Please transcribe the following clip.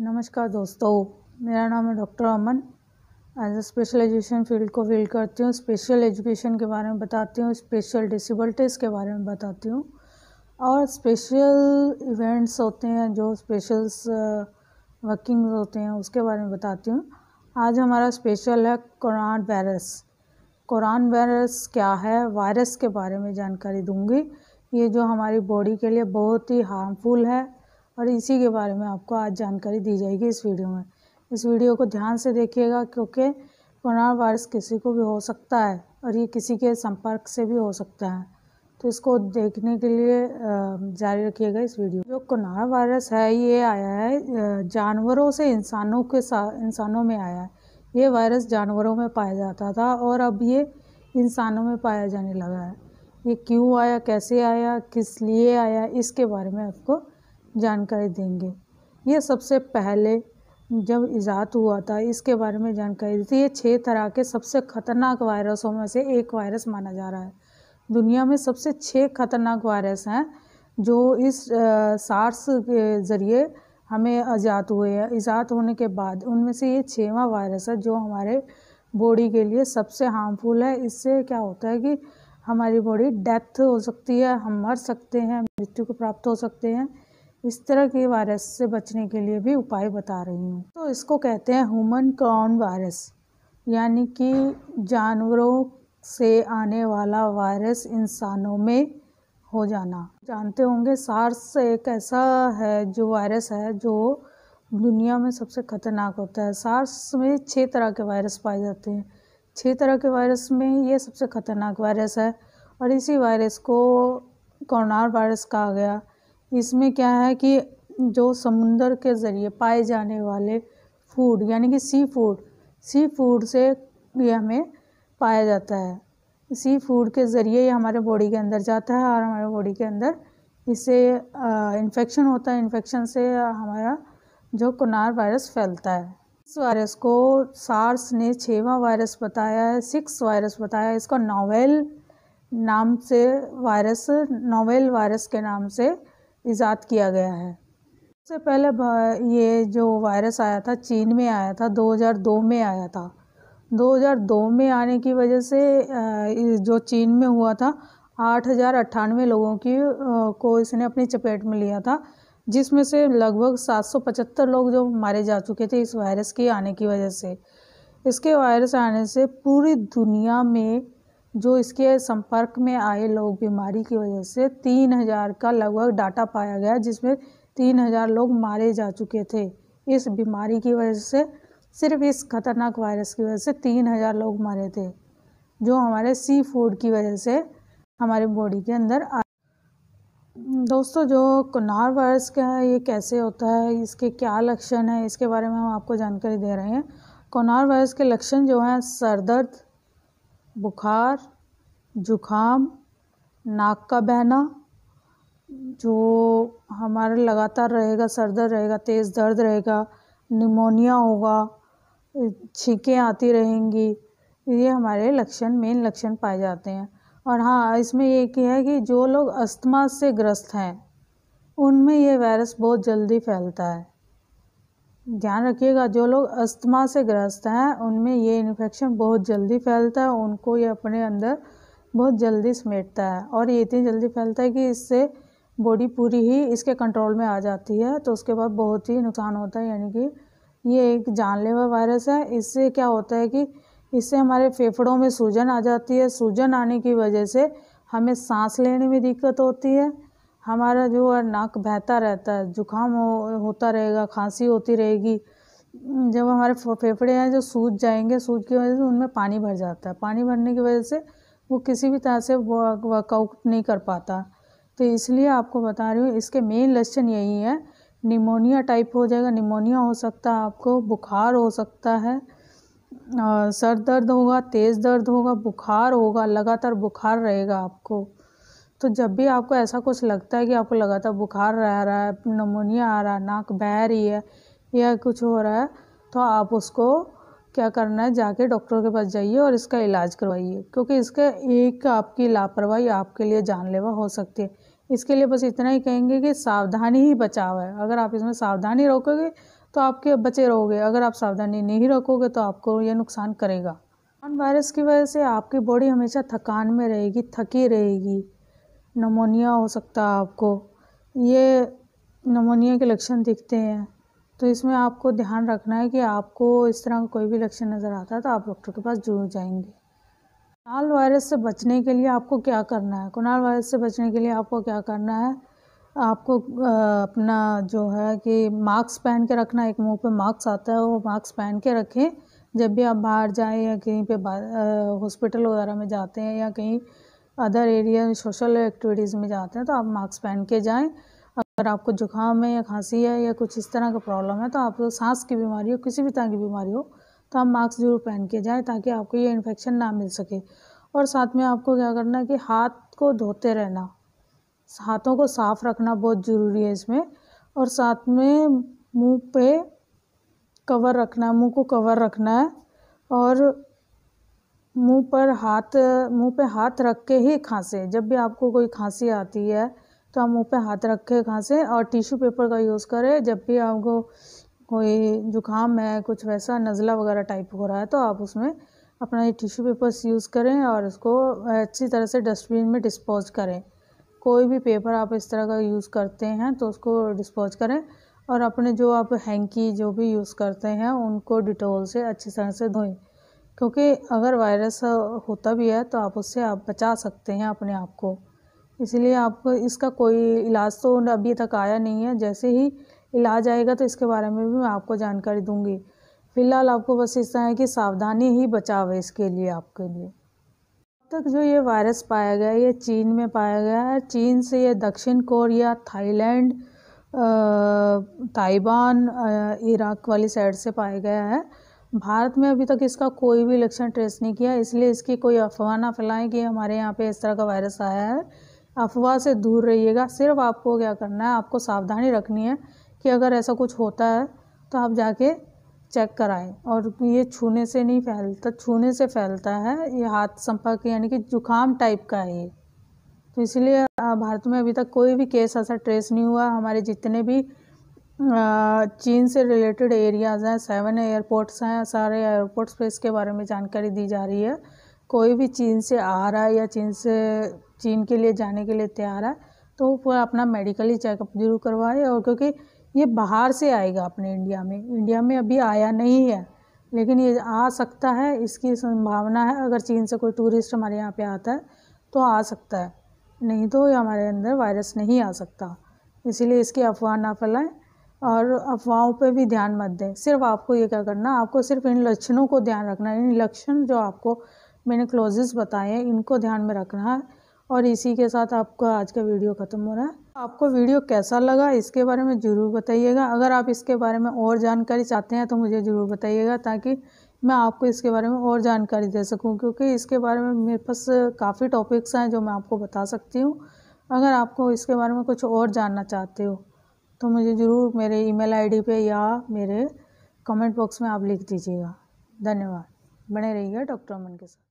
नमस्कार दोस्तों मेरा नाम है doctor Aman as a special education field को फील करती हूँ स्पेशल एजुकेशन के बारे में बताती हूँ स्पेशल डिसबल्टीज़ के बारे में बताती हूँ और स्पेशल इवेंट्स होते हैं जो स्पेशल्स वर्किंग uh, होते हैं उसके बारे में बताती हूँ आज हमारा स्पेशल है कुरान वायरस क़ुरान वायरस क्या है वायरस के बारे में जानकारी दूंगी ये जो हमारी बॉडी के लिए बहुत ही हार्मफुल है और इसी के बारे में आपको आज जानकारी दी जाएगी इस वीडियो में इस वीडियो को ध्यान से देखिएगा क्योंकि कोरोना वायरस किसी को भी हो सकता है और ये किसी के संपर्क से भी हो सकता है तो इसको देखने के लिए जारी रखिएगा इस वीडियो जो कोरोना वायरस है ये आया है जानवरों से इंसानों के साथ इंसानों में आया है ये वायरस जानवरों में पाया जाता था और अब ये इंसानों में पाया जाने लगा है ये क्यों आया कैसे आया किस लिए आया इसके बारे में आपको जानकारी देंगे ये सबसे पहले जब ईजाद हुआ था इसके बारे में जानकारी दी थी ये छः तरह के सबसे ख़तरनाक वायरसों में से एक वायरस माना जा रहा है दुनिया में सबसे छः ख़तरनाक वायरस हैं जो इस सार्स के ज़रिए हमें आज़ाद हुए हैं ईजाद होने के बाद उनमें से ये छवा वायरस है जो हमारे बॉडी के लिए सबसे हार्मफुल है इससे क्या होता है कि हमारी बॉडी डेथ हो सकती है हम मर सकते हैं मृत्यु को प्राप्त हो सकते हैं इस तरह के वायरस से बचने के लिए भी उपाय बता रही हूँ तो इसको कहते हैं ह्यूमन क्रॉन वायरस यानी कि जानवरों से आने वाला वायरस इंसानों में हो जाना जानते होंगे सार्स एक ऐसा है जो वायरस है जो दुनिया में सबसे खतरनाक होता है सार्स में छः तरह के वायरस पाए जाते हैं छः तरह के वायरस में ये सबसे खतरनाक वायरस है और इसी वायरस को कोरोना वायरस कहा गया इसमें क्या है कि जो समुंदर के ज़रिए पाए जाने वाले फूड यानी कि सी फूड सी फूड से ये हमें पाया जाता है सी फूड के ज़रिए ये हमारे बॉडी के अंदर जाता है और हमारे बॉडी के अंदर इससे इन्फेक्शन होता है इन्फेक्शन से हमारा जो कुनार वायरस फैलता है इस वायरस को सार्स ने छवा वायरस बताया है सिक्स वायरस बताया इसको नावेल नाम से वायरस नावेल वायरस के नाम से ईजाद किया गया है सबसे पहले ये जो वायरस आया था चीन में आया था 2002 में आया था 2002 में आने की वजह से जो चीन में हुआ था आठ हज़ार अट्ठानवे लोगों की को इसने अपनी चपेट में लिया था जिसमें से लगभग 775 लोग जो मारे जा चुके थे इस वायरस के आने की वजह से इसके वायरस आने से पूरी दुनिया में जो इसके संपर्क में आए लोग बीमारी की वजह से तीन हजार का लगभग डाटा पाया गया जिसमें तीन हजार लोग मारे जा चुके थे इस बीमारी की वजह से सिर्फ इस खतरनाक वायरस की वजह से तीन हजार लोग मारे थे जो हमारे सी फूड की वजह से हमारे बॉडी के अंदर आ दोस्तों जो कुनार वायरस का है ये कैसे होता है इसके क्या लक्षण है इसके बारे में हम आपको जानकारी दे रहे हैं कोनार वायरस के लक्षण जो हैं सर दर्द बुखार जुखाम नाक का बहना जो हमारा लगातार रहेगा सर दर्द रहेगा तेज़ दर्द रहेगा निमोनिया होगा छींकें आती रहेंगी ये हमारे लक्षण मेन लक्षण पाए जाते हैं और हाँ इसमें एक है कि जो लोग अस्थमा से ग्रस्त हैं उनमें यह वायरस बहुत जल्दी फैलता है ध्यान रखिएगा जो लोग अस्थमा से ग्रस्त हैं उनमें ये इन्फेक्शन बहुत जल्दी फैलता है उनको ये अपने अंदर बहुत जल्दी समेटता है और ये इतनी जल्दी फैलता है कि इससे बॉडी पूरी ही इसके कंट्रोल में आ जाती है तो उसके बाद बहुत ही नुकसान होता है यानी कि ये एक जानलेवा वायरस है इससे क्या होता है कि इससे हमारे फेफड़ों में सूजन आ जाती है सूजन आने की वजह से हमें सांस लेने में दिक्कत होती है हमारा जो है नाक बहता रहता है जुकाम हो, होता रहेगा खांसी होती रहेगी जब हमारे फेफड़े हैं जो सूज जाएंगे सूज की वजह से उनमें पानी भर जाता है पानी भरने की वजह से वो किसी भी तरह से वर्कआउट नहीं कर पाता तो इसलिए आपको बता रही हूँ इसके मेन लक्षण यही है निमोनिया टाइप हो जाएगा निमोनिया हो सकता है आपको बुखार हो सकता है सर दर्द होगा तेज़ दर्द होगा बुखार होगा लगातार बुखार रहेगा आपको तो जब भी आपको ऐसा कुछ लगता है कि आपको लगातार बुखार रह रहा है नमोनिया आ रहा है नाक बह रही है या कुछ हो रहा है तो आप उसको क्या करना है जाके डॉक्टर के पास जाइए और इसका इलाज करवाइए क्योंकि इसके एक आपकी लापरवाही आपके लिए जानलेवा हो सकती है इसके लिए बस इतना ही कहेंगे कि सावधानी ही बचाव है अगर आप इसमें सावधानी रोकोगे तो आपके बचे रहोगे अगर आप सावधानी नहीं रखोगे तो आपको ये नुकसान करेगा वायरस की वजह से आपकी बॉडी हमेशा थकान में रहेगी थकी रहेगी नमोनिया हो सकता है आपको ये नमोनिया के लक्षण दिखते हैं तो इसमें आपको ध्यान रखना है कि आपको इस तरह का कोई भी लक्षण नज़र आता है तो आप डॉक्टर के पास जरूर जाएंगे कुनाल वायरस से बचने के लिए आपको क्या करना है कुनाल वायरस से बचने के लिए आपको क्या करना है आपको अपना जो है कि मास्क पहन के रखना एक मुंह पे मास्क आता है वो मास्क पहन के रखें जब भी आप बाहर जाएँ या कहीं पे हॉस्पिटल वगैरह में जाते हैं या कहीं अदर एरिया सोशल एक्टिविटीज़ में जाते हैं तो आप मास्क पहन के जाएं अगर आपको जुकाम है या खांसी है या कुछ इस तरह का प्रॉब्लम है तो आप सांस की बीमारी हो किसी भी तरह की बीमारी हो तो आप मास्क ज़रूर पहन के जाएँ ताकि आपको ये इन्फेक्शन ना मिल सके और साथ में आपको क्या करना है कि हाथ को धोते रहना हाथों को साफ़ रखना बहुत ज़रूरी है इसमें और साथ में मुंह पे कवर रखना है मुँह को कवर रखना है और मुंह पर हाथ मुंह पे हाथ रख के ही खांसें जब भी आपको कोई खांसी आती है तो आप मुंह पे हाथ रख के खाँसें और टिश्यू पेपर का यूज़ करें जब भी आपको कोई जुकाम है कुछ वैसा नज़ला वगैरह टाइप हो रहा है तो आप उसमें अपना ये टिश्यू पेपर्स यूज़ करें और उसको अच्छी तरह से डस्टबिन में डिस्पोज करें कोई भी पेपर आप इस तरह का यूज़ करते हैं तो उसको डिस्पोज करें और अपने जो आप हैंकी जो भी यूज़ करते हैं उनको डिटोल से अच्छी तरह से धोएं क्योंकि अगर वायरस होता भी है तो आप उससे आप बचा सकते हैं अपने आप को इसलिए आप इसका कोई इलाज तो अभी तक आया नहीं है जैसे ही इलाज आएगा तो इसके बारे में भी मैं आपको जानकारी दूंगी फ़िलहाल आपको बस इस है कि सावधानी ही बचाव है इसके लिए आपके लिए अब तक जो ये वायरस पाया गया ये चीन में पाया गया है चीन से ये दक्षिण कोरिया थाईलैंड ताइवान इराक वाली साइड से पाया गया है भारत में अभी तक इसका कोई भी लक्षण ट्रेस नहीं किया इसलिए इसकी कोई अफवाह ना फैलाएं कि हमारे यहाँ पे इस तरह का वायरस आया है अफवाह से दूर रहिएगा सिर्फ आपको क्या करना है आपको सावधानी रखनी है कि अगर ऐसा कुछ होता है तो आप जाके चेक कराएं और ये छूने से नहीं फैलता छूने से फैलता है ये हाथ संपर्क यानी कि जुकाम टाइप का है ये तो इसलिए भारत में अभी तक कोई भी केस ऐसा ट्रेस नहीं हुआ हमारे जितने भी चीन से रिलेटेड एरियाज़ हैं सेवन एयरपोर्ट्स हैं सारे एयरपोर्ट्स पे इसके बारे में जानकारी दी जा रही है कोई भी चीन से आ रहा है या चीन से चीन के लिए जाने के लिए तैयार है तो पूरा अपना मेडिकली चेकअप जरूर करवाए और क्योंकि ये बाहर से आएगा अपने इंडिया में इंडिया में अभी आया नहीं है लेकिन ये आ सकता है इसकी संभावना है अगर चीन से कोई टूरिस्ट हमारे यहाँ पे आता है तो आ सकता है नहीं तो हमारे अंदर वायरस नहीं आ सकता इसीलिए इसकी अफवाह ना फैलाएं और अफवाहों पे भी ध्यान मत दें सिर्फ आपको ये क्या करना आपको सिर्फ इन लक्षणों को ध्यान रखना है इन लक्षण जो आपको मैंने क्लोजेस बताए हैं इनको ध्यान में रखना है और इसी के साथ आपका आज का वीडियो ख़त्म हो रहा है आपको वीडियो कैसा लगा इसके बारे में ज़रूर बताइएगा अगर आप इसके बारे में और जानकारी चाहते हैं तो मुझे ज़रूर बताइएगा ताकि मैं आपको इसके बारे में और जानकारी दे सकूं क्योंकि इसके बारे में मेरे पास काफ़ी टॉपिक्स हैं जो मैं आपको बता सकती हूं अगर आपको इसके बारे में कुछ और जानना चाहते हो तो मुझे ज़रूर मेरे ईमेल आईडी पे या मेरे कमेंट बॉक्स में आप लिख दीजिएगा धन्यवाद बने रहिएगा डॉक्टर अमन के साथ